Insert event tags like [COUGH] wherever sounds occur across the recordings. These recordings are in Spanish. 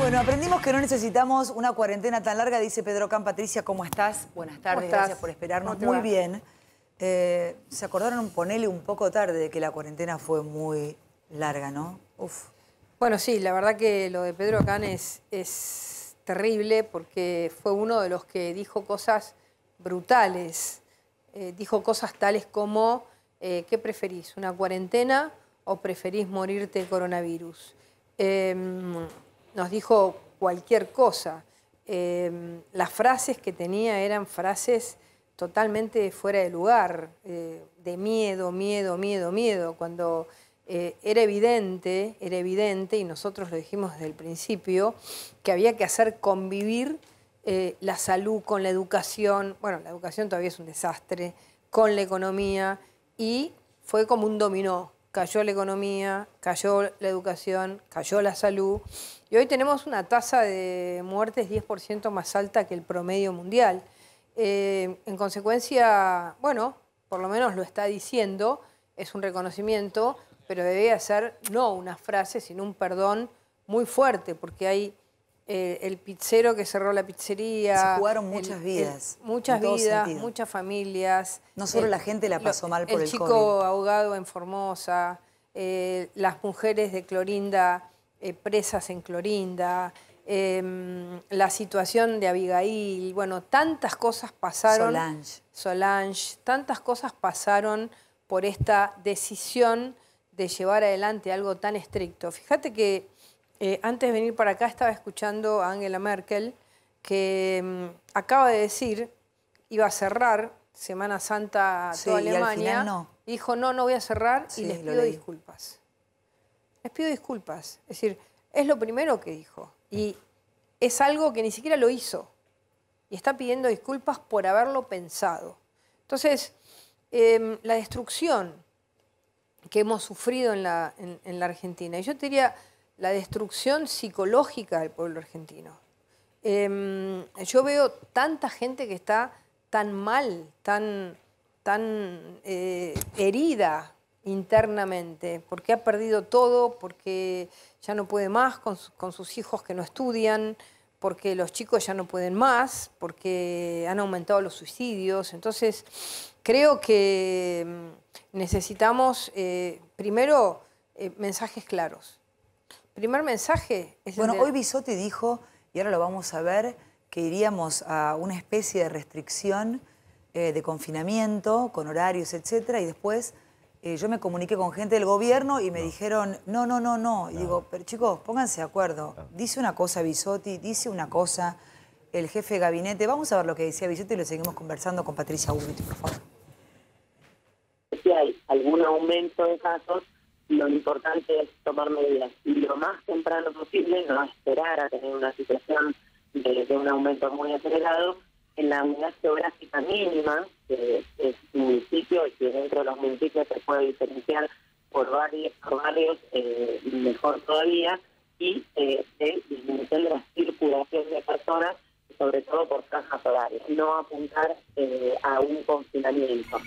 Bueno, aprendimos que no necesitamos una cuarentena tan larga, dice Pedro Can. Patricia, ¿cómo estás? Buenas tardes, gracias por esperarnos. Muy bien. Eh, se acordaron, ponele un poco tarde, de que la cuarentena fue muy larga, ¿no? Uf. Bueno, sí, la verdad que lo de Pedro Can es, terrible porque fue uno de los que dijo cosas brutales. Eh, dijo cosas tales como, eh, ¿qué preferís? ¿Una cuarentena o preferís morirte coronavirus? Em, nos dijo cualquier cosa. Em, las frases que tenía eran frases totalmente fuera de lugar, eh, de miedo, miedo, miedo, miedo, cuando eh, era evidente, era evidente, y nosotros lo dijimos desde el principio, que había que hacer convivir eh, la salud con la educación, bueno, la educación todavía es un desastre, con la economía, y fue como un dominó, cayó la economía, cayó la educación, cayó la salud. Y hoy tenemos una tasa de muertes 10% más alta que el promedio mundial. Eh, en consecuencia, bueno, por lo menos lo está diciendo, es un reconocimiento, pero debe ser no una frase, sino un perdón muy fuerte, porque hay eh, el pizzero que cerró la pizzería. Se jugaron muchas vidas. muchas vidas, muchas familias. No solo eh, la gente la pasó mal por el, el chico ahogado en Formosa, eh, las mujeres de Clorinda presas en Clorinda, em, la situación de Abigail, bueno, tantas cosas pasaron. Solange. Solange, tantas cosas pasaron por esta decisión de llevar adelante algo tan estricto. Fíjate que eh, antes de venir para acá estaba escuchando a Angela Merkel que mm, acaba de decir iba a cerrar Semana Santa sí, toda Alemania. Dijo, no, no voy a cerrar y les pido disculpas. Les pido disculpas. Es decir, es lo primero que dijo. Y es algo que ni siquiera lo hizo. Y está pidiendo disculpas por haberlo pensado. Entonces, em, la destrucción que hemos sufrido en la, la Argentina. Y yo te diría, la destrucción psicológica del pueblo argentino. Em, yo veo tanta gente que está tan mal, tan, tan eh, herida internamente, porque ha perdido todo, porque ya no puede más con, sus hijos que no estudian, porque los chicos ya no pueden más, porque han aumentado los suicidios. Entonces, creo que em, necesitamos, eh, primero, eh, mensajes claros primer mensaje es Bueno, hoy Bisotti dijo, y ahora lo vamos a ver, que iríamos a una especie de restricción eh, de confinamiento, con horarios, etcétera, y después eh, yo me comuniqué con gente del gobierno y me dijeron, no, no, no, no. Y digo, pero chicos, pónganse de acuerdo. Dice una cosa Bisotti, dice una cosa el jefe de gabinete. Vamos a ver lo que decía Bisotti y lo seguimos conversando con Patricia Ubiti, por favor. Si hay algún aumento de casos, lo importante es tomar medidas y lo más temprano posible, no esperar a tener una situación de, un aumento muy acelerado. En la unidad geográfica mínima, que es municipio y que dentro de los municipios se puede diferenciar por varios, eh, mejor todavía, y eh, de disminución de la circulación de personas, sobre todo por cajas horarias, no apuntar eh, a un confinamiento.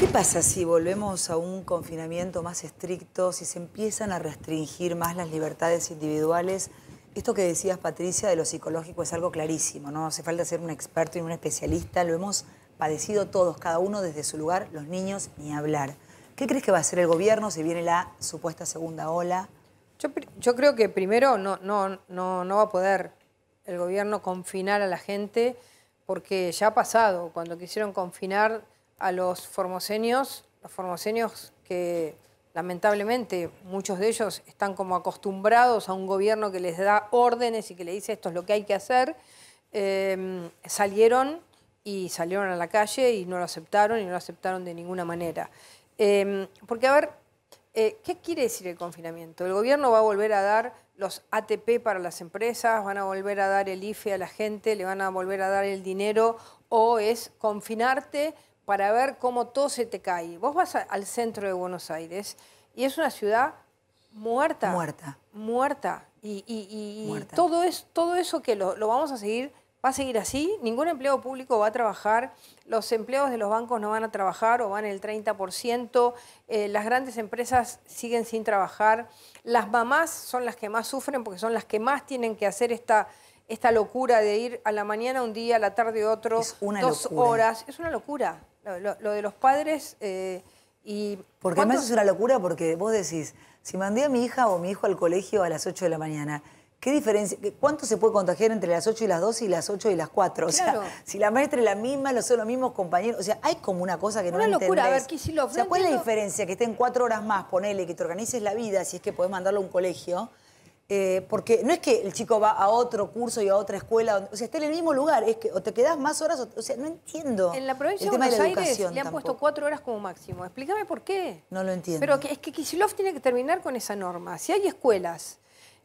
¿Qué pasa si volvemos a un confinamiento más estricto, si se empiezan a restringir más las libertades individuales? Esto que decías, Patricia, de lo psicológico es algo clarísimo, no hace falta ser un experto y un especialista, lo hemos padecido todos, cada uno desde su lugar, los niños ni hablar. ¿Qué crees que va a hacer el gobierno si viene la supuesta segunda ola? Yo, creo que primero no va a poder el gobierno confinar a la gente porque ya ha pasado, cuando quisieron confinar a los formoseños, los formoseños que lamentablemente muchos de ellos están como acostumbrados a un gobierno que les da órdenes y que le dice esto es lo que hay que hacer, em, salieron y salieron a la calle y no lo aceptaron y no lo aceptaron de ninguna manera. Em, porque a ver, eh, ¿qué quiere decir el confinamiento? ¿El gobierno va a volver a dar los ATP para las empresas? ¿Van a volver a dar el IFE a la gente? ¿Le van a volver a dar el dinero? ¿O es confinarte? para ver cómo todo se te cae. Vos vas al centro de Buenos Aires y es una ciudad muerta. Muerta. Muerta. Y, Todo, es, todo eso que lo, vamos a seguir va a seguir así, ningún empleo público va a trabajar, los empleos de los bancos no van a trabajar o van el 30%, eh, las grandes empresas siguen sin trabajar, las mamás son las que más sufren porque son las que más tienen que hacer esta, esta locura de ir a la mañana un día, a la tarde otro, una dos horas. Es una locura. Lo, de los padres eh, y... Porque además es una locura porque vos decís, si mandé a mi hija o mi hijo al colegio a las 8 de la mañana, ¿Qué diferencia? ¿Cuánto se puede contagiar entre las 8 y las 2 y las 8 y las 4? O sea, si la maestra es la misma, los son los mismos compañeros. O sea, hay como una cosa que una no locura. A ver, ¿cuál es la diferencia? Que estén cuatro horas más, ponele, que te organices la vida, si es que podés mandarlo a un colegio, eh, porque no es que el chico va a otro curso y a otra escuela, o sea, está en el mismo lugar, es que o te quedas más horas, o, sea, no entiendo. En la provincia de Buenos Aires le han puesto cuatro horas como máximo. Explícame por qué. No lo entiendo. Pero es que Kisilov tiene que terminar con esa norma. Si hay escuelas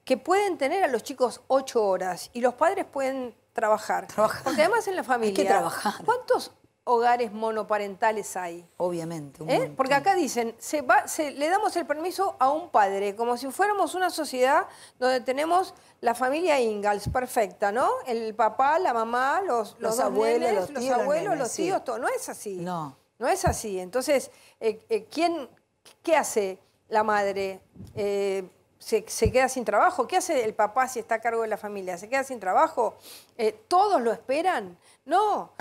que pueden tener a los chicos ocho horas y los padres pueden trabajar. Trabajar. Porque además en la familia. Hay que trabajar. ¿Cuántos hogares monoparentales hay? Obviamente. ¿Eh? Porque acá dicen, se va, le damos el permiso a un padre, como si fuéramos una sociedad donde tenemos la familia Ingalls, perfecta, ¿no? El papá, la mamá, los, los, abuelos, los, tíos, abuelos, los tíos, todo. No es así. No. No es así. Entonces, eh, eh, ¿quién, ¿qué hace la madre? se, queda sin trabajo. ¿Qué hace el papá si está a cargo de la familia? ¿Se queda sin trabajo? Eh, ¿Todos lo esperan? No,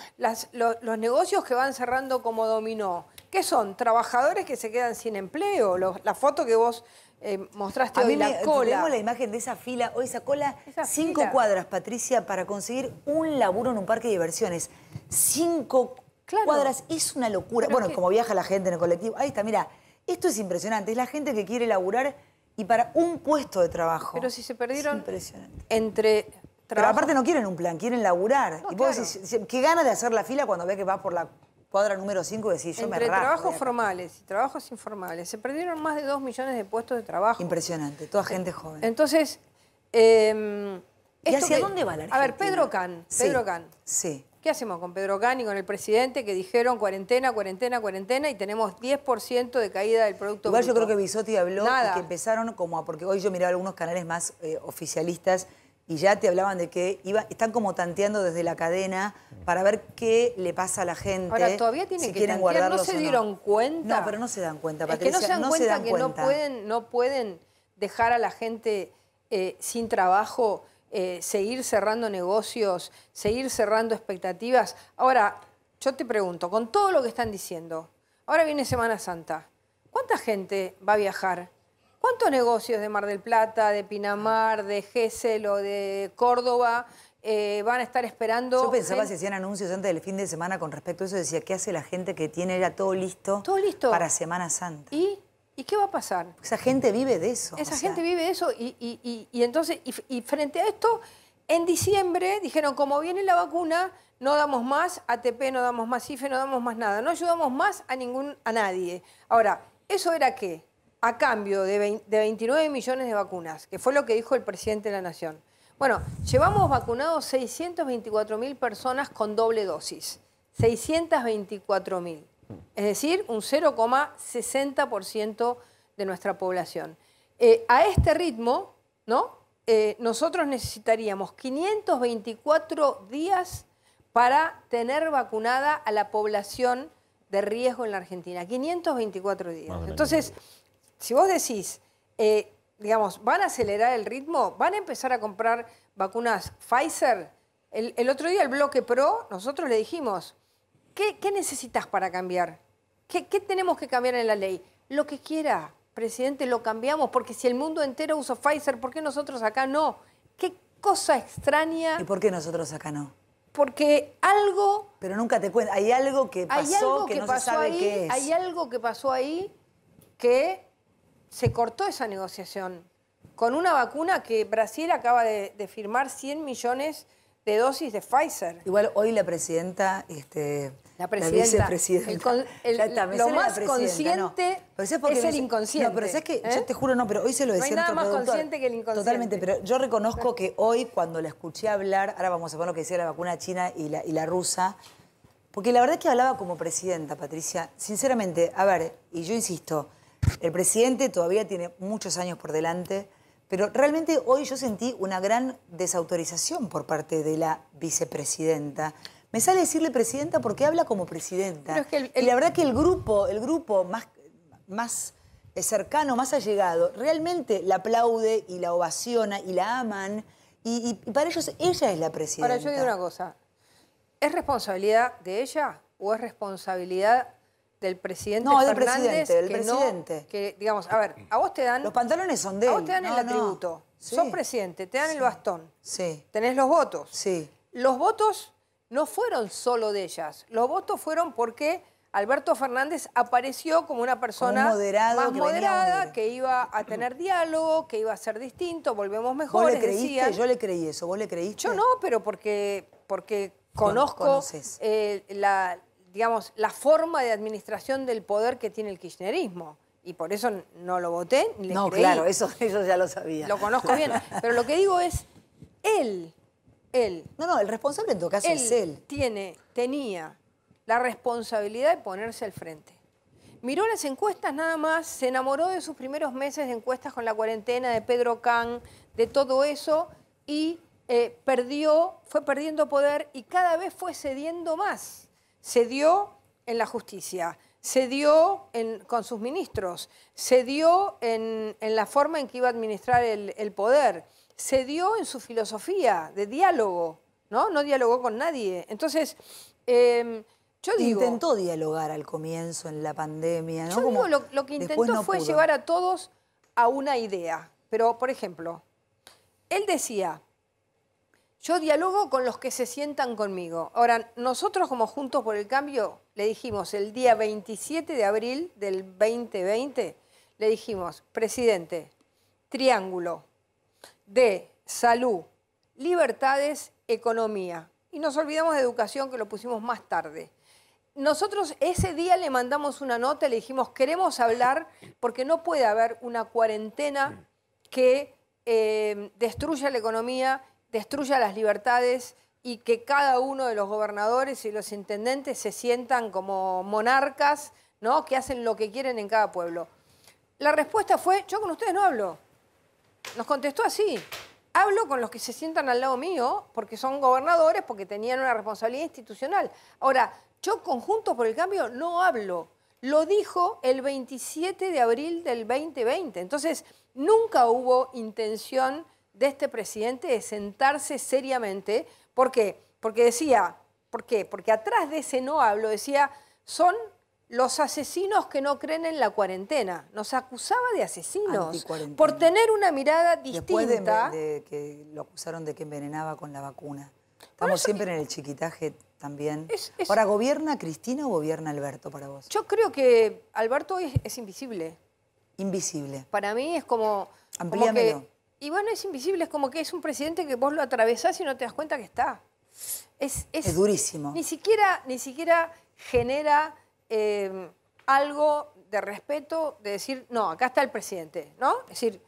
los negocios que van cerrando como dominó, ¿qué son? Trabajadores que se quedan sin empleo. la foto que vos eh, mostraste hoy, la cola. Tenemos la imagen de esa fila, hoy esa cola, cinco cuadras, Patricia, para conseguir un laburo en un parque de diversiones. Cinco cuadras, es una locura. bueno, como viaja la gente en el colectivo. Ahí está, mira, esto es impresionante, es la gente que quiere laburar y para un puesto de trabajo. Pero si se perdieron impresionante. entre Trabajo. Pero aparte no quieren un plan, quieren laburar. y vos qué gana de hacer la fila cuando ve que va por la cuadra número 5 y decís, yo Entre me rajo. trabajos formales y trabajos informales. Se perdieron más de 2 millones de puestos de trabajo. Impresionante, toda gente eh, joven. Entonces... Eh, ¿Y hacia dónde va la Argentina? A ver, Pedro Can. Pedro sí, Can. Sí. ¿Qué hacemos con Pedro y con el presidente, que dijeron cuarentena, cuarentena, cuarentena y tenemos 10% de caída del Producto Igual yo creo que Bisotti habló Nada. que empezaron como a, porque hoy yo miraba algunos canales más eh, oficialistas y ya te hablaban de que iba, están como tanteando desde la cadena para ver qué le pasa a la gente. Ahora, todavía tiene que quieren tantear, no se dieron cuenta. No, pero no se dan cuenta, Patricia, que no se dan cuenta que no pueden, no pueden dejar a la gente eh, sin trabajo eh, seguir cerrando negocios, seguir cerrando expectativas. Ahora, yo te pregunto, con todo lo que están diciendo, ahora viene Semana Santa, ¿cuánta gente va a viajar? ¿Cuántos negocios de Mar del Plata, de Pinamar, de Gesell o de Córdoba eh, van a estar esperando. Yo pensaba si hacían anuncios antes del fin de semana con respecto a eso, decía, ¿qué hace la gente que tiene ya todo listo, todo listo. para Semana Santa? ¿Y? ¿Y qué va a pasar? Esa gente vive de eso. Esa gente vive de eso y, entonces, y, frente a esto, en diciembre dijeron, como viene la vacuna, no damos más ATP, no damos más IFE, no damos más nada, no ayudamos más a ningún, a nadie. Ahora, ¿eso era qué? A cambio de, de 29 millones de vacunas, que fue lo que dijo el presidente de la Nación. Bueno, llevamos vacunados 624 mil personas con doble dosis. 624 mil es decir, un 0,60% de nuestra población. Eh, a este ritmo, ¿no? Eh, nosotros necesitaríamos 524 días para tener vacunada a la población de riesgo en la Argentina. 524 días. Entonces, si vos decís, eh, digamos, van a acelerar el ritmo, van a empezar a comprar vacunas Pfizer. El, el otro día el bloque pro, nosotros le dijimos, ¿Qué, necesitas para cambiar? ¿Qué, tenemos que cambiar en la ley? Lo que quiera, presidente, lo cambiamos, porque si el mundo entero usa Pfizer, ¿por qué nosotros acá no? ¿Qué cosa extraña? ¿Y por qué nosotros acá no? Porque algo... Pero nunca te cuento, hay algo que pasó hay algo que, no se sabe ahí, qué es. Hay algo que pasó ahí que se cortó esa negociación con una vacuna que Brasil acaba de, de firmar 100 millones de dosis de Pfizer. Igual hoy la presidenta, este, la presidenta, vicepresidenta. El lo más consciente es, el inconsciente. No, pero es que, ¿eh? yo te juro, no, pero hoy se lo decía. No hay nada más consciente que el inconsciente. Totalmente, pero yo reconozco que hoy, cuando la escuché hablar, ahora vamos a poner lo que decía la vacuna china y la, y la rusa, porque la verdad es que hablaba como presidenta, Patricia. Sinceramente, a ver, y yo insisto, el presidente todavía tiene muchos años por delante. Pero realmente hoy yo sentí una gran desautorización por parte de la vicepresidenta. Me sale decirle presidenta porque habla como presidenta. Y la verdad que el grupo, el grupo más, más eh, cercano, más allegado, realmente la aplaude y la ovaciona y la aman. Y, y, para ellos ella es la presidenta. Ahora yo digo una cosa. ¿Es responsabilidad de ella o es responsabilidad del presidente no, del Fernández, presidente, que presidente. digamos, a ver, a vos te dan... Los pantalones son de A vos te dan el atributo. Sos presidente, te dan el bastón. Sí. Tenés los votos. Sí. Los votos no fueron solo de ellas. Los votos fueron porque Alberto Fernández apareció como una persona más moderada, que iba a tener diálogo, que iba a ser distinto, volvemos mejor. ¿Vos le creíste? Yo le creí eso. ¿Vos le creíste? Yo no, pero porque, porque conozco eh, la digamos, la forma de administración del poder que tiene el kirchnerismo. Y por eso no lo voté No, claro, eso, [LAUGHS] eso ya lo sabía. Lo conozco bien. [LAUGHS] Pero lo que digo es, él, él. No, no, el responsable en todo caso él es él. Tiene, tenía la responsabilidad de ponerse al frente. Miró las encuestas nada más, se enamoró de sus primeros meses de encuestas con la cuarentena, de Pedro Can, de todo eso, y eh, perdió, fue perdiendo poder y cada vez fue cediendo más se dio en la justicia, se dio con sus ministros, se dio en, la forma en que iba a administrar el, poder, se dio en su filosofía de diálogo, ¿no? No dialogó con nadie. Entonces, em, yo digo... Intentó dialogar al comienzo en la pandemia, ¿no? Yo digo, lo, que intentó fue llevar a todos a una idea. Pero, por ejemplo, él decía, yo dialogo con los que se sientan conmigo. Ahora, nosotros como Juntos por el Cambio le dijimos el día 27 de abril del 2020, le dijimos, presidente, triángulo de salud, libertades, economía. Y nos olvidamos de educación que lo pusimos más tarde. Nosotros ese día le mandamos una nota, le dijimos, queremos hablar porque no puede haber una cuarentena que eh, destruya la economía destruya las libertades y que cada uno de los gobernadores y los intendentes se sientan como monarcas, ¿no? Que hacen lo que quieren en cada pueblo. La respuesta fue, yo con ustedes no hablo. Nos contestó así. Hablo con los que se sientan al lado mío porque son gobernadores, porque tenían una responsabilidad institucional. Ahora, yo conjunto por el Cambio no hablo. Lo dijo el 27 de abril del 2020. Entonces, nunca hubo intención de este presidente de sentarse seriamente. ¿Por qué? Porque decía, ¿por qué? Porque atrás de ese no hablo decía, son los asesinos que no creen en la cuarentena. Nos acusaba de asesinos por tener una mirada distinta. de, que lo acusaron de que envenenaba con la vacuna. Estamos siempre en el chiquitaje también. Ahora, ¿gobierna Cristina o gobierna Alberto para vos? Yo creo que Alberto es, es invisible. Invisible. Para mí es como... Amplíamelo. Y bueno, es invisible, es como que es un presidente que vos lo atravesás y no te das cuenta que está. Es, es, durísimo. Ni siquiera, ni siquiera genera em, algo de respeto de decir, no, acá está el presidente, ¿no? Es decir,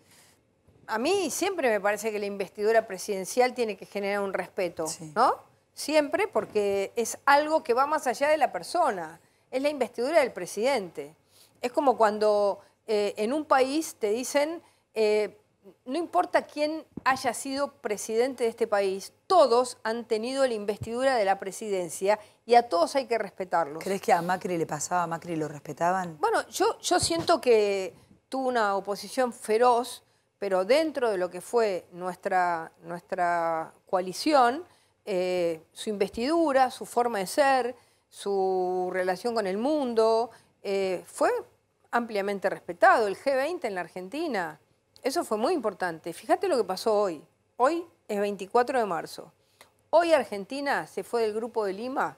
a mí siempre me parece que la investidura presidencial tiene que generar un respeto, ¿no? Siempre porque es algo que va más allá de la persona, es la investidura del presidente. Es como cuando eh, en un país te dicen... Eh, no importa quién haya sido presidente de este país, todos han tenido la investidura de la presidencia y a todos hay que respetarlos. ¿Crees que a Macri le pasaba, a Macri lo respetaban? Bueno, yo, yo siento que tuvo una oposición feroz, pero dentro de lo que fue nuestra, nuestra coalición, eh, su investidura, su forma de ser, su relación con el mundo, eh, fue ampliamente respetado. El G20 en la Argentina eso fue muy importante. Fíjate lo que pasó hoy. Hoy es 24 de marzo. Hoy Argentina se fue del grupo de Lima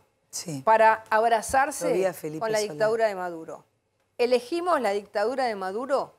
para abrazarse con la dictadura de Maduro. Elegimos la dictadura de Maduro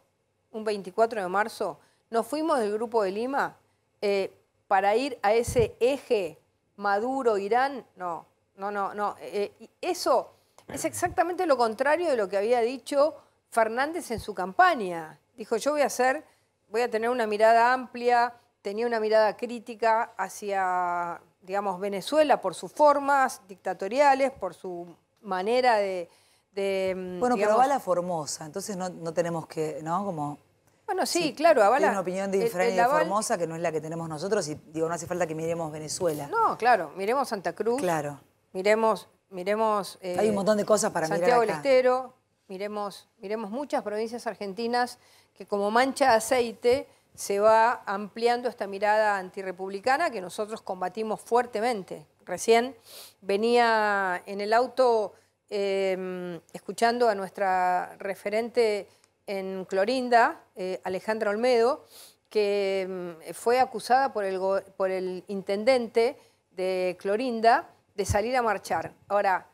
un 24 de marzo. Nos fuimos del grupo de Lima eh, para ir a ese eje Maduro-Irán. No, no, no, no. Eh, eso es exactamente lo contrario de lo que había dicho Fernández en su campaña. Dijo, yo voy a ser voy a tener una mirada amplia, tenía una mirada crítica hacia, digamos, Venezuela por sus formas dictatoriales, por su manera de... Mm, bueno, pero pero Bala Formosa, entonces no, tenemos que, ¿no? Como... Bueno, sí, claro, Avala. Hay una opinión de de Formosa que no es la que tenemos nosotros y digo, no hace falta que miremos Venezuela. No, claro, miremos Santa Cruz. Claro. Miremos, miremos. Eh, hay un montón de cosas para Santiago del Estero... Miremos, miremos muchas provincias argentinas que como mancha de aceite se va ampliando esta mirada antirrepublicana que nosotros combatimos fuertemente. Recién venía en el auto em, escuchando a nuestra referente en Clorinda, eh, Alejandra Olmedo, que em, fue acusada por el, por el intendente de Clorinda de salir a marchar. Ahora,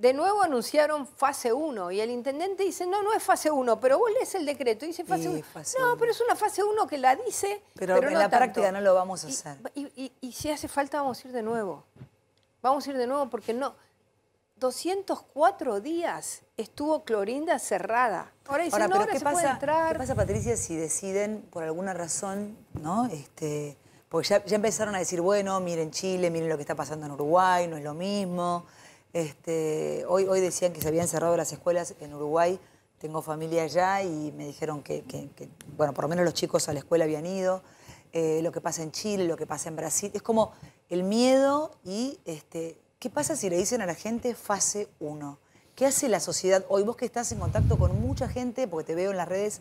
de nuevo anunciaron fase 1 y el intendente dice, no, no es fase 1, pero vos lees el decreto dice fase 1. no, pero es una fase 1 que la dice, pero, en la práctica no lo vamos a hacer. Y, si hace falta vamos a ir de nuevo. Vamos a ir de nuevo porque no. 204 días estuvo Clorinda cerrada. Ahora dicen, no, ahora ¿qué se pasa, puede entrar. ¿Qué pasa, Patricia, si deciden por alguna razón, no? Este, porque ya, ya empezaron a decir, bueno, miren Chile, miren lo que está pasando en Uruguay, no es lo mismo. Este, hoy, decían que se habían cerrado las escuelas en Uruguay. Tengo familia allá y me dijeron que, bueno, por lo menos los chicos a la escuela habían ido. Eh, lo que pasa en Chile, lo que pasa en Brasil. Es como el miedo y este, qué pasa si le dicen a la gente fase 1. ¿Qué hace la sociedad hoy? Vos que estás en contacto con mucha gente, porque te veo en las redes,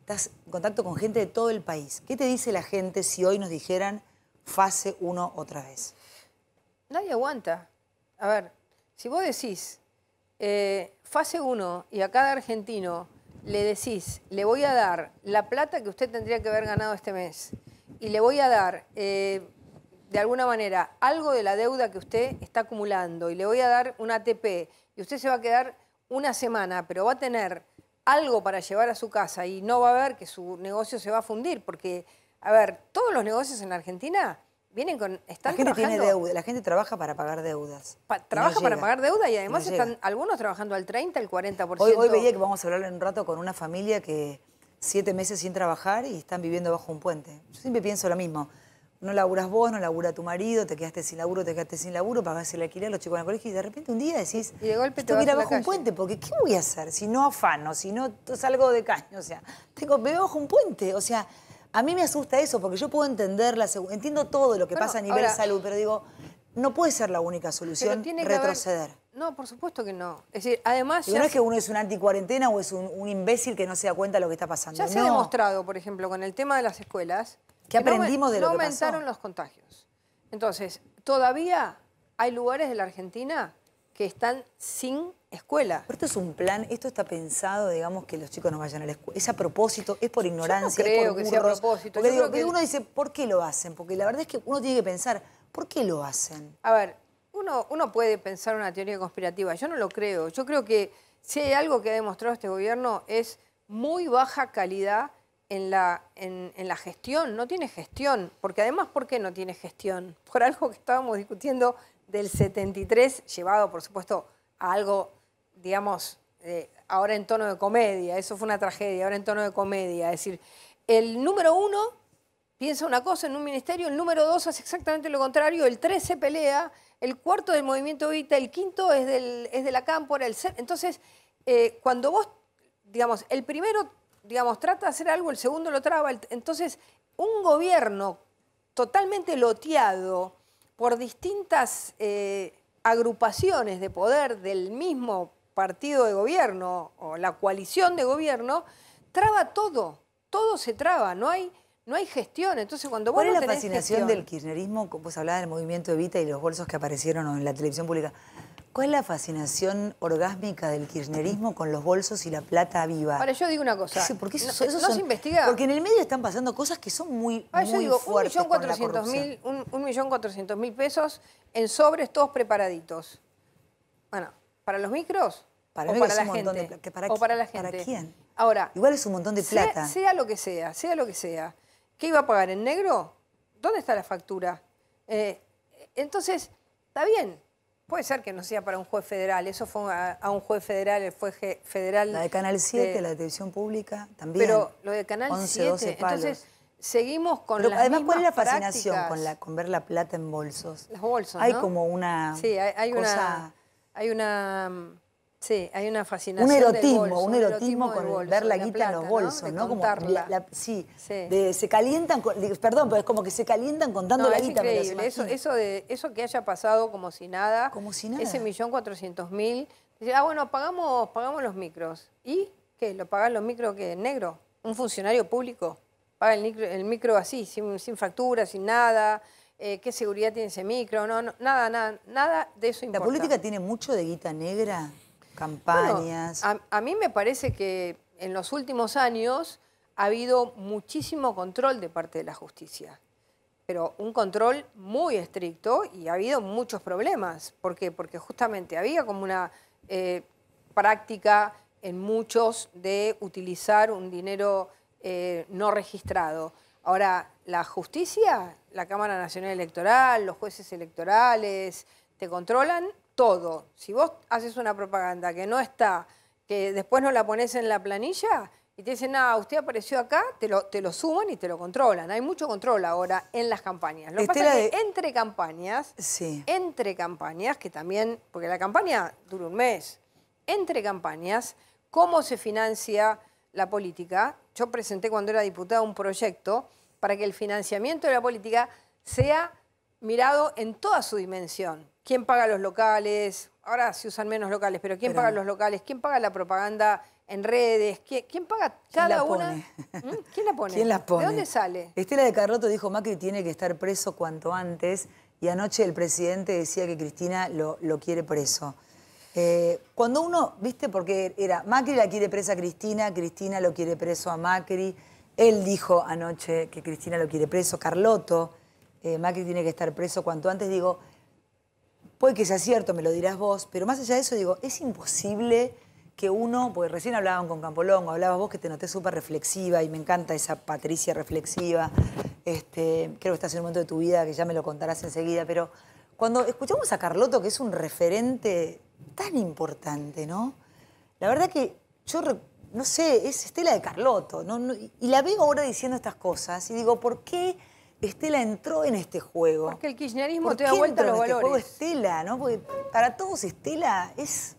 estás en contacto con gente de todo el país. ¿Qué te dice la gente si hoy nos dijeran fase 1 otra vez? Nadie aguanta. A ver, si vos decís, eh, fase 1, y a cada argentino le decís, le voy a dar la plata que usted tendría que haber ganado este mes, y le voy a dar, eh, de alguna manera, algo de la deuda que usted está acumulando, y le voy a dar un ATP, y usted se va a quedar una semana, pero va a tener algo para llevar a su casa y no va a ver que su negocio se va a fundir, porque, a ver, todos los negocios en la Argentina Vienen con, la gente trabaja para pagar deudas. trabaja para pagar deudas y además están algunos trabajando al 30, al 40%. Hoy, hoy veía que vamos a hablar en un rato con una familia que siete meses sin trabajar y están viviendo bajo un puente. Yo siempre pienso lo mismo. No laburas vos, no labura tu marido, te quedaste sin laburo, te quedaste sin laburo, pagás el alquiler, los chicos en el colegio y de repente un día decís, y bajo un puente, porque ¿qué voy a hacer si no afano, si no salgo de caño? O sea, tengo, me bajo un puente, o sea, a mí me asusta eso, porque yo puedo entender, la, entiendo todo lo que pasa a nivel salud, pero digo, no puede ser la única solución retroceder. No, por supuesto que no. Es decir, además... Y no es que uno es un anticuarentena o es un, imbécil que no se da cuenta de lo que está pasando. Ya se ha demostrado, por ejemplo, con el tema de las escuelas... Que, aprendimos de lo que aumentaron los contagios. Entonces, todavía hay lugares de la Argentina que están sin escuela. esto es un plan, esto está pensado, digamos, que los chicos no vayan a la escuela. Es a propósito, es por ignorancia. creo que sea a propósito. que... uno dice, ¿por qué lo hacen? Porque la verdad es que uno tiene que pensar, ¿por qué lo hacen? A ver, uno, uno puede pensar una teoría conspirativa. Yo no lo creo. Yo creo que si hay algo que ha demostrado este gobierno es muy baja calidad en la, en la gestión. No tiene gestión. Porque además, ¿por qué no tiene gestión? Por algo que estábamos discutiendo del 73, llevado por supuesto a algo, digamos, ahora en tono de comedia, eso fue una tragedia, ahora en tono de comedia. Es decir, el número uno piensa una cosa en un ministerio, el número dos hace exactamente lo contrario, el tres se pelea, el cuarto del movimiento Vita, el quinto es, es de la cámpora, el Entonces, eh, cuando vos, digamos, el primero, digamos, trata de hacer algo, el segundo lo traba, entonces un gobierno totalmente loteado, por distintas eh, agrupaciones de poder del mismo partido de gobierno o la coalición de gobierno, traba todo, todo se traba, no hay, no hay gestión. Entonces, cuando vos ¿Cuál es la fascinación del kirchnerismo? Vos hablabas del movimiento Evita y los bolsos que aparecieron en la televisión pública. ¿Cuál es la fascinación orgásmica del kirchnerismo con los bolsos y la plata viva? Ahora, yo digo una cosa. Sí, porque eso, no, se investiga. Porque en el medio están pasando cosas que son muy, Ahora, muy yo digo, fuertes un millón pesos en sobres todos preparaditos. Bueno, para los micros para o para la gente. para, o para la gente. ¿Para quién? Ahora. Igual es un montón de plata. Sea, lo que sea, sea lo que sea. ¿Qué iba a pagar en negro? ¿Dónde está la factura? Eh, entonces, está bien Puede ser que no sea para un juez federal, eso fue a, un juez federal, el juez federal... La de Canal 7, la de televisión pública, también. Pero lo de Canal 7, entonces seguimos con Pero además, ¿cuál es la fascinación con, la, con ver la plata en bolsos? Los bolsos, Hay como una sí, hay, Una, hay una mm, Sí, hay una fascinación. Un erotismo, un erotismo, con ver la guita en los bolsos, ¿no? sí, se calientan, perdón, pero es como que se calientan contando la es guita. Increíble. eso, eso, de, eso que haya pasado como si nada. Como si nada. Ese millón cuatrocientos mil. Ah, bueno, pagamos, pagamos los micros. ¿Y qué? ¿Lo pagan los micros que negro? ¿Un funcionario público? Paga el micro, el micro así, sin, sin sin nada. Eh, ¿Qué seguridad tiene ese micro? No, no, nada, nada, nada de eso importa. ¿La política tiene mucho de guita negra? Campañas. a, mí me parece que en los últimos años ha habido muchísimo control de parte de la justicia pero un control muy estricto y ha habido muchos problemas. ¿Por qué? Porque justamente había como una eh, práctica en muchos de utilizar un dinero eh, no registrado. Ahora, la justicia, la Cámara Nacional Electoral, los jueces electorales, te controlan todo. Si vos haces una propaganda que no está, que después no la pones en la planilla y te dicen, nada, usted apareció acá, te lo, suman y te lo controlan. Hay mucho control ahora en las campañas. Lo que pasa es que entre campañas, entre campañas, que también, porque la campaña dura un mes, entre campañas, cómo se financia la política. Yo presenté cuando era diputada un proyecto para que el financiamiento de la política sea mirado en toda su dimensión ¿Quién paga los locales? Ahora se usan menos locales, pero ¿quién paga los locales? ¿Quién paga la propaganda en redes? ¿Quién, paga cada una? ¿Mm? ¿Quién la pone? ¿De dónde sale? Estela de Carlotto dijo, Macri tiene que estar preso cuanto antes. Y anoche el presidente decía que Cristina lo, lo quiere preso. Eh, cuando uno, viste, porque era Macri la quiere presa a Cristina, Cristina lo quiere preso a Macri. Él dijo anoche que Cristina lo quiere preso, Carlotto. Eh, Macri tiene que estar preso cuanto antes. Digo, Puede que sea cierto, me lo dirás vos, pero más allá de eso digo, es imposible que uno, porque recién hablaban con Campolongo, hablabas vos que te noté súper reflexiva y me encanta esa Patricia reflexiva. Este, creo que estás en un momento de tu vida que ya me lo contarás enseguida, pero cuando escuchamos a Carloto, que es un referente tan importante, ¿no? La verdad que yo, no sé, es Estela de Carloto, ¿no? y la veo ahora diciendo estas cosas y digo, ¿por qué Estela entró en este juego. Porque el kirchnerismo te da vuelta los valores. Este juego Estela, ¿no? Porque para todos Estela es.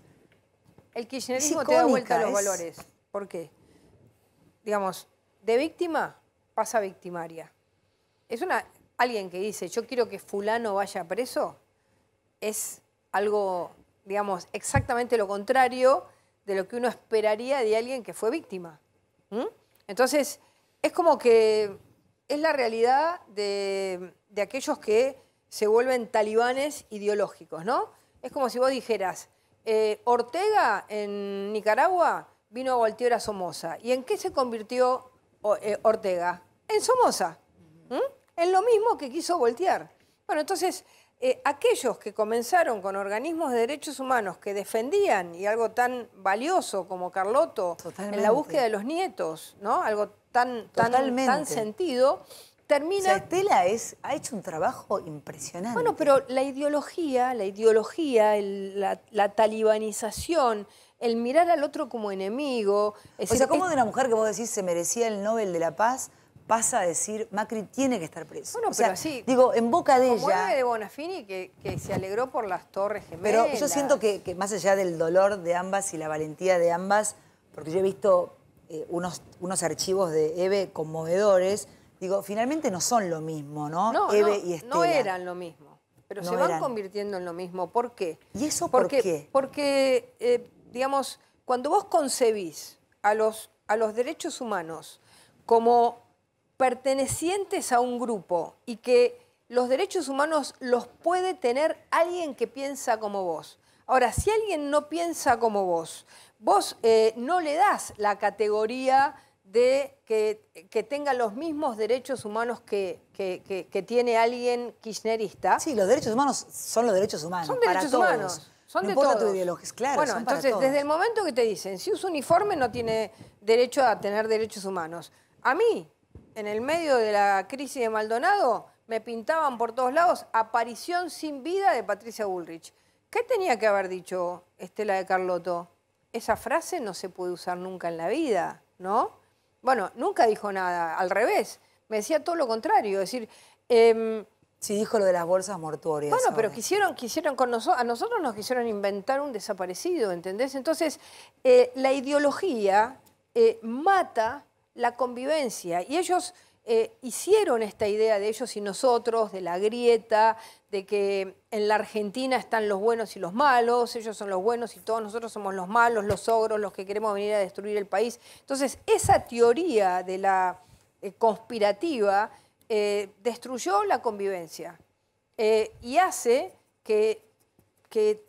El kirchnerismo te da vuelta a los valores. ¿Por qué? Digamos, de víctima pasa victimaria. Es una. Alguien que dice, yo quiero que fulano vaya preso, es algo, digamos, exactamente lo contrario de lo que uno esperaría de alguien que fue víctima. ¿Mm? Entonces, es como que es la realidad de, aquellos que se vuelven talibanes ideológicos, ¿no? Es como si vos dijeras, eh, Ortega en Nicaragua vino a voltear a Somoza. ¿Y en qué se convirtió eh, Ortega? En Somoza. En lo mismo que quiso voltear. Bueno, entonces, eh, aquellos que comenzaron con organismos de derechos humanos que defendían, y algo tan valioso como carloto en la búsqueda de los nietos, ¿no? Algo tan, tan, sentido, termina... O sea, Estela ha hecho un trabajo impresionante. Bueno, pero la ideología, la ideología, la, talibanización, el mirar al otro como enemigo... o sea, ¿cómo de una mujer que vos decís se merecía el Nobel de la Paz pasa a decir Macri tiene que estar preso. Bueno, sea, pero así. Digo, en boca de como ella. de Bonafini que, se alegró por las Torres Gemelas. Pero yo siento que, más allá del dolor de ambas y la valentía de ambas, porque yo he visto eh, unos, unos archivos de Eve conmovedores, digo, finalmente no son lo mismo, ¿no? no Eve no, y Estela. No eran lo mismo, pero se van convirtiendo en lo mismo. ¿Por qué? ¿Y eso por qué? Porque, eh, digamos, cuando vos concebís a los, a los derechos humanos como pertenecientes a un grupo y que los derechos humanos los puede tener alguien que piensa como vos, Ahora, si alguien no piensa como vos, vos eh, no le das la categoría de que, tenga los mismos derechos humanos que, que, tiene alguien kirchnerista. Sí, los derechos humanos son los derechos humanos. Son derechos humanos. no importa tu ideología, claro. Bueno, entonces, desde el momento que te dicen, si usa uniforme no tiene derecho a tener derechos humanos. A mí, en el medio de la crisis de Maldonado, me pintaban por todos lados aparición sin vida de Patricia Bullrich. ¿Qué tenía que haber dicho Estela de Carlotto? Esa frase no se puede usar nunca en la vida, ¿no? Bueno, nunca dijo nada, al revés. Me decía todo lo contrario, es decir... Eh, sí, dijo lo de las bolsas mortuorias. Bueno, pero quisieron, quisieron con nosotros, a nosotros nos quisieron inventar un desaparecido, ¿entendés? Entonces, eh, la ideología eh, mata la convivencia y ellos eh, hicieron esta idea de ellos y nosotros, de la grieta, de que en la Argentina están los buenos y los malos, ellos son los buenos y todos nosotros somos los malos, los ogros, los que queremos venir a destruir el país. Entonces, esa teoría de la eh, conspirativa eh, destruyó la convivencia y hace que,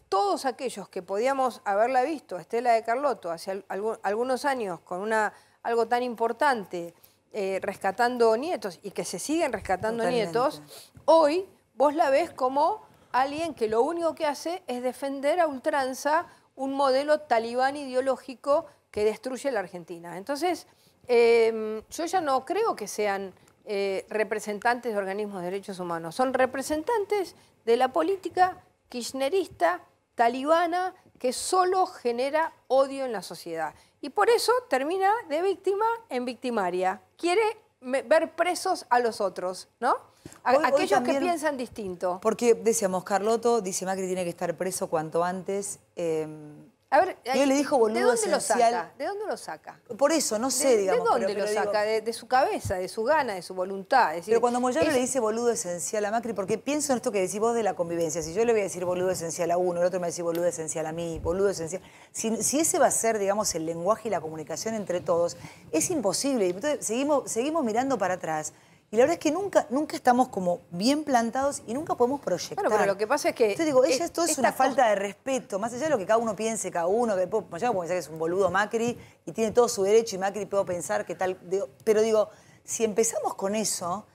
todos aquellos que podíamos haberla visto, Estela de Carlotto, hace algunos años, con una, algo tan importante, eh, rescatando nietos y que se siguen rescatando nietos, hoy vos la ves como alguien que lo único que hace es defender a ultranza un modelo talibán ideológico que destruye la Argentina. Entonces, em, yo ya no creo que sean eh, representantes de organismos de derechos humanos, son representantes de la política kirchnerista, talibana, que solo genera odio en la sociedad. Y por eso termina de víctima en victimaria quiere ver presos a los otros, ¿no? A, aquellos que piensan distinto. Porque decíamos, Carlotto dice Macri tiene que estar preso cuanto antes. Em, a ver, le dijo boludo ¿de dónde Lo saca? ¿De dónde lo saca? Por eso, no sé, digamos. ¿De dónde lo saca? De, su cabeza, de su gana, de su voluntad. pero cuando Moyano le dice boludo esencial a Macri, porque pienso en esto que decís vos de la convivencia. Si yo le voy a decir boludo esencial a uno, el otro me va a decir boludo esencial a mí, boludo esencial. Si, ese va a ser, digamos, el lenguaje y la comunicación entre todos, es imposible. Entonces, seguimos mirando para atrás. Y la verdad es que nunca, nunca estamos como bien plantados y nunca podemos proyectar. Claro, pero lo que pasa es que... Yo digo, ella, esto es una falta de respeto, más allá de lo que cada uno piense, cada uno, que puedo, que es un boludo Macri y tiene todo su derecho y Macri puedo pensar que tal... pero digo, si empezamos con eso,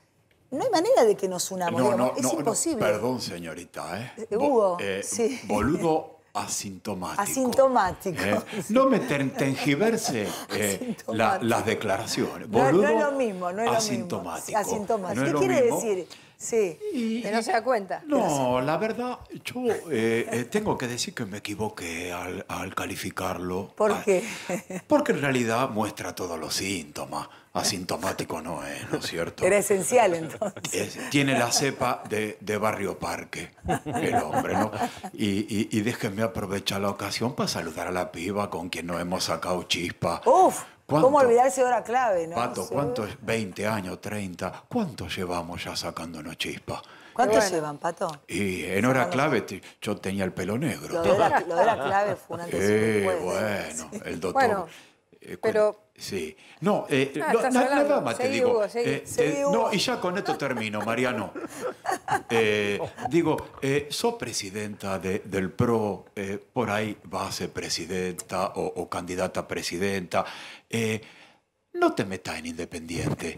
no hay manera de que nos unamos. No, no, es imposible. perdón, señorita. ¿eh? Hugo, eh, Boludo asintomático. Asintomático. Eh, [LAUGHS] no me tengiverse eh, la, las declaraciones. Boludo, no, es lo mismo, no es asintomático. Asintomático. ¿Qué quiere decir? Sí, y, no se da cuenta. No, la verdad, yo eh, eh, tengo que decir que me equivoqué al, calificarlo. ¿Por ah, qué? [LAUGHS] Porque en realidad muestra todos los síntomas. Asintomático no es, ¿no es cierto? Era esencial entonces. tiene la cepa de, Barrio Parque, el hombre, ¿no? Y, y, déjenme aprovechar la ocasión para saludar a la piba con quien no hemos sacado chispa. ¡Uf! Cómo ¿Cómo olvidarse hora clave, no? Pato, ¿cuántos? 20 años, 30. cuántos llevamos ya sacándonos chispa? ¿Cuántos llevan, Pato? Y en hora clave yo tenía el pelo negro. Lo de la, clave fue una eh, Bueno, el doctor. Eh, pero. Sí. No, eh, ah, no nada, más te digo. Eh, no, y ya con esto termino, Mariano. [LAUGHS] Eh, digo, eh, soy presidenta del PRO? Eh, ¿Por ahí va a ser presidenta o, candidata a presidenta? no te metas en Independiente.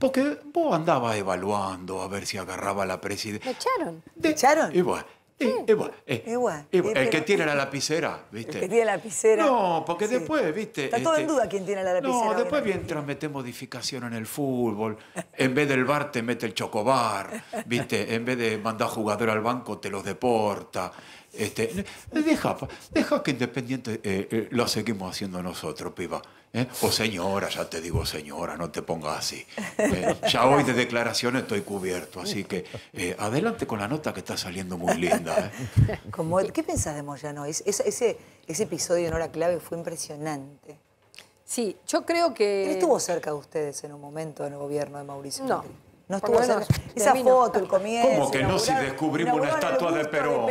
Porque vos andabas evaluando a ver si agarraba la presidencia. ¿Me echaron? echaron? Y bueno, igual, eh, eh, eh, el que tiene la lapicera, ¿viste? El que tiene la lapicera. No, porque después, ¿viste? Está todo en este, duda quién tiene la lapicera. No, después mientras metes modificación en el fútbol, en vez del bar te mete el chocobar, ¿viste? En vez de mandar jugador al banco te los deporta. Este, deja, deja que Independiente lo seguimos haciendo nosotros, piba. ¿Eh? O señora, ya te digo señora, no te pongas así. Eh, ya hoy de declaración estoy cubierto, así que eh, adelante con la nota que está saliendo muy linda. ¿Qué pensás de Moyano? Es, ese, ese episodio en hora clave fue impresionante. Sí, yo creo que... estuvo cerca de ustedes en un momento en el gobierno de Mauricio no. No estuvo esa foto, el comienzo. como que no si descubrimos una estatua de Perón?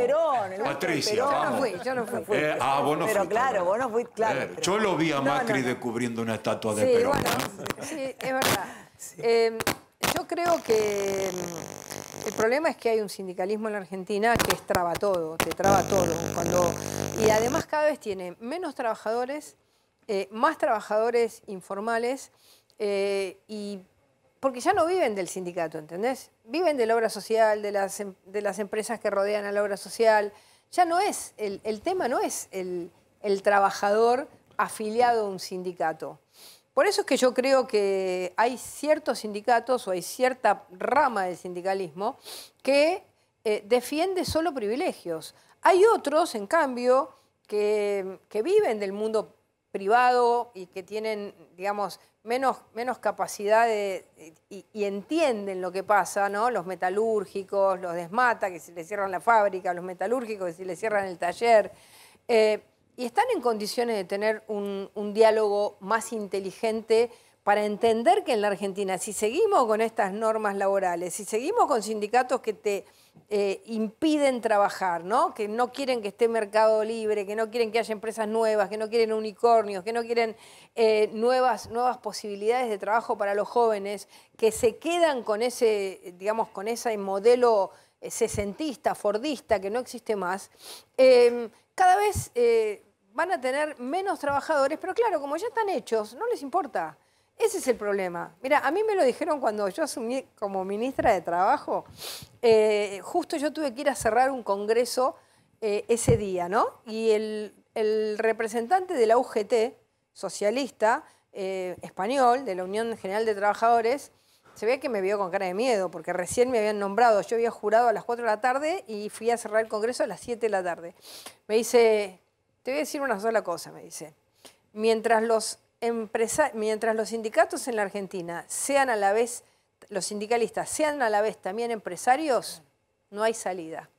Patricia, Yo no fui, yo no fui. Eh, ah, vos no Pero claro, vos no fuiste, eh, claro. yo lo vi a Macri descubriendo una estatua de Perón. Bueno, Sí, es verdad. Em, yo creo que em, el problema es que hay un sindicalismo en la Argentina que es traba todo, te traba todo. Cuando, y además cada vez tiene menos trabajadores, eh, más trabajadores informales y porque ya no viven del sindicato, ¿entendés? Viven de la obra social, de las, em, de las empresas que rodean a la obra social. Ya no es, el, tema no es el, trabajador afiliado a un sindicato. Por eso es que yo creo que hay ciertos sindicatos o hay cierta rama del sindicalismo que eh, defiende solo privilegios. Hay otros, en cambio, que, que viven del mundo privado y que tienen, digamos, menos, menos capacidad y, entienden lo que pasa, ¿no? Los metalúrgicos, los desmata, que si les cierran la fábrica, los metalúrgicos, que si les cierran el taller. Eh, y están en condiciones de tener un, diálogo más inteligente para entender que en la Argentina, si seguimos con estas normas laborales, si seguimos con sindicatos que te eh, impiden trabajar, ¿no? Que no quieren que esté mercado libre, que no quieren que haya empresas nuevas, que no quieren unicornios, que no quieren eh, nuevas, nuevas posibilidades de trabajo para los jóvenes, que se quedan con ese, digamos, con ese modelo eh, sesentista, fordista, que no existe más, em, cada vez van a tener menos trabajadores, pero claro, como ya están hechos, no les importa. Ese es el problema. Mira, a mí me lo dijeron cuando yo asumí como ministra de Trabajo. Eh, justo yo tuve que ir a cerrar un congreso eh, ese día, ¿no? Y el, representante de la UGT, socialista, eh, español, de la Unión General de Trabajadores, se ve que me vio con cara de miedo, porque recién me habían nombrado. Yo había jurado a las 4 de la tarde y fui a cerrar el Congreso a las 7 de la tarde. Me dice, te voy a decir una sola cosa, me dice. Mientras los mientras los sindicatos en la Argentina sean a la vez, los sindicalistas sean a la vez también empresarios, no hay salida.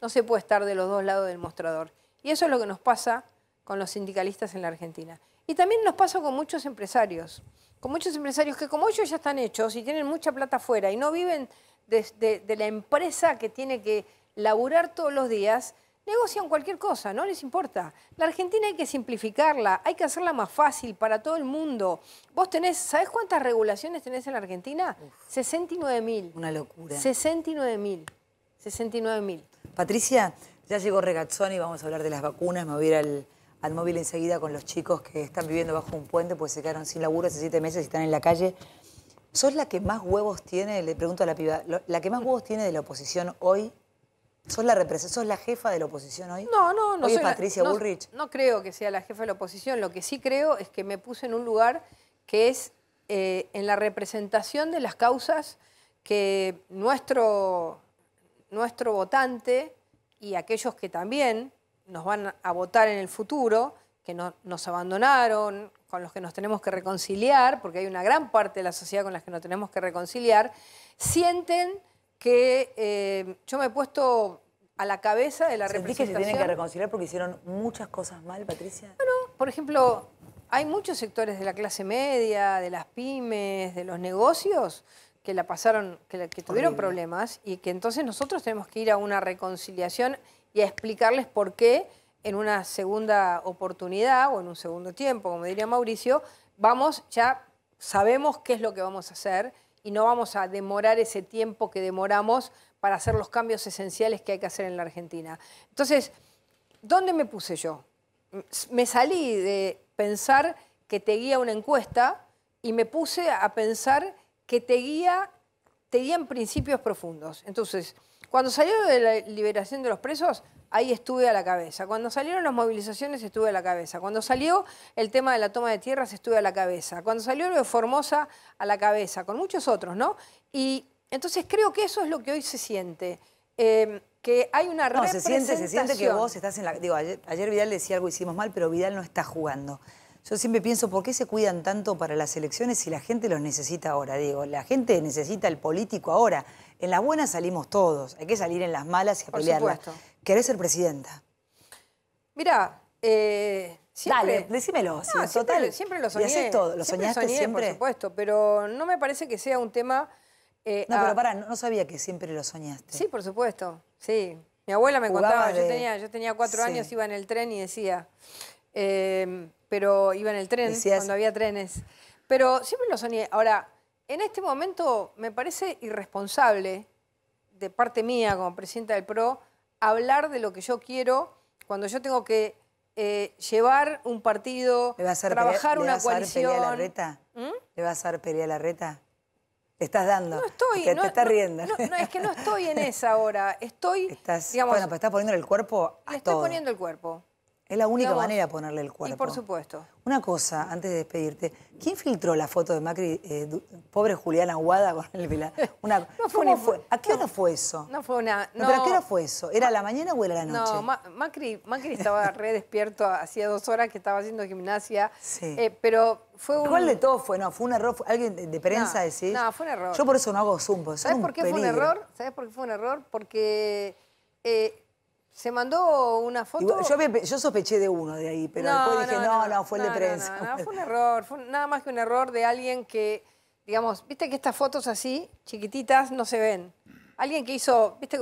No se puede estar de los dos lados del mostrador. Y eso es lo que nos pasa con los sindicalistas en la Argentina. Y también nos pasa con muchos empresarios, con muchos empresarios que como ellos ya están hechos y tienen mucha plata afuera y no viven de, de la empresa que tiene que laburar todos los días, negocian cualquier cosa, no les importa. La Argentina hay que simplificarla, hay que hacerla más fácil para todo el mundo. Vos tenés, ¿sabés cuántas regulaciones tenés en la Argentina? 69.000. Una locura. 69.000. 69.000. Patricia, ya llegó Regazzoni, vamos a hablar de las vacunas, me voy a ir al, móvil enseguida con los chicos que están viviendo bajo un puente, pues se quedaron sin laburo hace siete meses y están en la calle. ¿Sos la que más huevos tiene, le pregunto a la piba, la que más huevos tiene de la oposición hoy ¿Sos la, jefa de la oposición hoy? No, no, no. soy Patricia Bullrich. No, creo que sea la jefa de la oposición. Lo que sí creo es que me puse en un lugar que es eh, en la representación de las causas que nuestro, votante y aquellos que también nos van a votar en el futuro, que no, nos abandonaron, con los que nos tenemos que reconciliar, porque hay una gran parte de la sociedad con las que nos tenemos que reconciliar, sienten que eh, yo me he puesto a la cabeza de la reconciliación. representación. que se tienen que reconciliar porque hicieron muchas cosas mal, Patricia? Bueno, por ejemplo, hay muchos sectores de la clase media, de las pymes, de los negocios que la pasaron, que, que tuvieron problemas y que entonces nosotros tenemos que ir a una reconciliación y a explicarles por qué en una segunda oportunidad o en un segundo tiempo, como diría Mauricio, vamos, ya sabemos qué es lo que vamos a hacer y no vamos a demorar ese tiempo que demoramos para hacer los cambios esenciales que hay que hacer en la Argentina. Entonces, ¿dónde me puse yo? Me salí de pensar que te guía una encuesta y me puse a pensar que te guía, te principios profundos. Entonces, cuando salió de la liberación de los presos, ahí estuve a la cabeza. Cuando salieron las movilizaciones estuve a la cabeza. Cuando salió el tema de la toma de tierras estuve a la cabeza. Cuando salió lo de Formosa a la cabeza, con muchos otros, ¿no? Y entonces creo que eso es lo que hoy se siente. Em, que hay una no, Se siente, se siente que vos estás en la... Digo, ayer, ayer Vidal decía algo hicimos mal, pero Vidal no está jugando. Yo siempre pienso, ¿por qué se cuidan tanto para las elecciones si la gente los necesita ahora? Digo, la gente necesita el político ahora. En las buenas salimos todos, hay que salir en las malas y a ¿Querés ser presidenta? Mira, eh, siempre... Dale, decímelo. siempre, lo soñé. Y todo. ¿Lo soñaste siempre? Por supuesto, pero no me parece que sea un tema... Eh, no, pero pará, no sabía que siempre lo soñaste. Sí, por supuesto, sí. Mi abuela me contaba, yo, tenía, cuatro años, iba en el tren y decía... Em, pero iba en el tren, cuando había trenes. Pero siempre lo soñé. Ahora, en este momento me parece irresponsable de parte mía como presidenta del PRO hablar de lo que yo quiero cuando yo tengo que eh, llevar un partido, trabajar una una ¿Mm? ¿le vas A dar a la reta? ¿Le vas a dar pelea la reta? Te estás dando. No estoy. Te, estás riendo. No, es que no estoy en [LAUGHS] esa hora. Estoy. bueno, pero estás poniendo el cuerpo a estoy poniendo el cuerpo. Es la única manera de ponerle el cuerpo. Y por supuesto. Una cosa, antes de despedirte, ¿quién filtró la foto de Macri, eh, pobre Julián Aguada con el [LAUGHS] Una, no fue, ¿A qué hora fue eso? No fue una. No, ¿Pero a qué hora fue eso? ¿Era la mañana o era la noche? No, Macri, estaba re [LAUGHS] despierto hacía dos horas que estaba haciendo gimnasia. Sí. Eh, pero fue un. ¿Cuál de todo fue? No, fue un error. ¿Alguien de prensa no, No, fue un error. Yo por eso no hago zumbo. ¿Sabes por qué fue un error? ¿Sabes por qué fue un error? Porque. Eh, ¿Se mandó una foto? yo, sospeché de uno de ahí, pero después dije, no, no, fue el de prensa. No, [LAUGHS] fue un error, fue nada más que un error de alguien que, digamos, viste que estas fotos así, chiquititas, no se ven. Alguien que hizo, viste,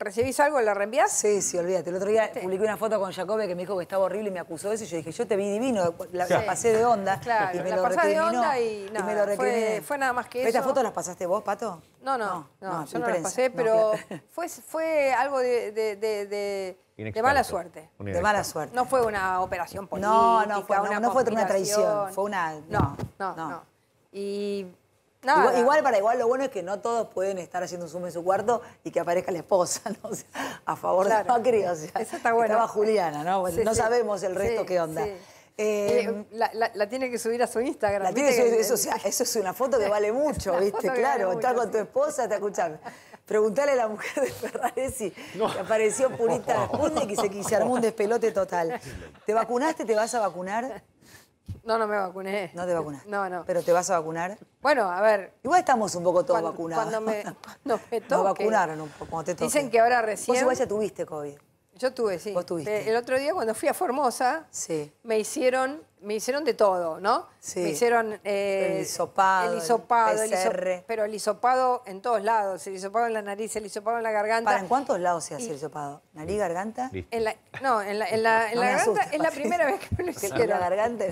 ¿Recibís algo? ¿La reenvías? Sí, sí, olvídate. El otro día publiqué una foto con Jacobe que me dijo que estaba horrible y me acusó de eso. Y yo dije, yo te vi divino, la, pasé de onda. Claro, la pasé de onda y, nada, fue, nada más que eso. ¿Estas fotos las pasaste vos, Pato? No, no, no, yo no las pasé, pero fue, fue algo de, mala suerte. De mala suerte. No fue una operación política, No, no, fue, una, fue una traición, fue una... no, no. no. Y Igual, para igual, lo bueno es que no todos pueden estar haciendo un zoom en su cuarto y que aparezca la esposa, [LAUGHS] ¿no? a favor de Macri, o Eso está bueno. estaba Juliana, ¿no? no sabemos el resto qué onda. Eh, em, la, tiene que subir a su Instagram. La eso, es una foto que vale mucho, [LAUGHS] ¿viste? Claro, estar con tu esposa, ¿te escuchando. Preguntale a la mujer de Ferraresi, no. apareció purita [LAUGHS] y que se, se armó un despelote total. ¿Te vacunaste? ¿Te vas a vacunar? No, no me vacuné. No te vacunaste. No, no. ¿Pero te vas a vacunar? Bueno, a ver. Igual estamos un poco todos vacunados. Cuando me, [LAUGHS] cuando me vacunaron un poco, cuando te Dicen que ahora recién... Vos igual ya tuviste COVID. Yo tuve, sí. Vos tuviste. Eh, el otro día cuando fui a Formosa, sí. me hicieron me hicieron de todo, ¿no? Sí. Me hicieron eh, el hisopado, el hisopado, el pero el hisopado en todos lados, el hisopado en la nariz, el hisopado en la garganta. ¿Para en cuántos lados se hace el hisopado? ¿Nariz, garganta? no, en la, en la, en la garganta es la primera vez que me lo [LAUGHS] hicieron. En la garganta,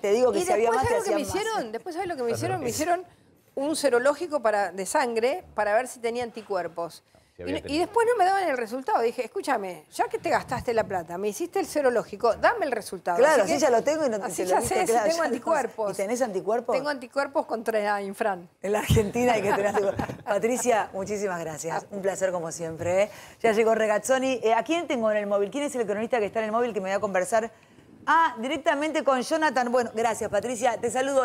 te, digo que y si había más te me hicieron, Después, ¿sabes lo que me hicieron? Me hicieron un serológico para, de sangre para ver si tenía anticuerpos y, después no me daban el resultado. Dije, escúchame, ya que te gastaste la plata, me hiciste el serológico, dame el resultado. Claro, sí ya lo tengo y no así ya sé, tengo anticuerpos. ¿Y tenés anticuerpos? Tengo anticuerpos contra Infran. En la Argentina hay que tener anticuerpos. [LAUGHS] Patricia, muchísimas gracias. Un placer como siempre. ¿eh? Ya llegó Regazzoni. Eh, ¿A quién tengo en el móvil? ¿Quién es el cronista que está en el móvil que me va a conversar? Ah, directamente con Jonathan. Bueno, gracias Patricia. Te saludo.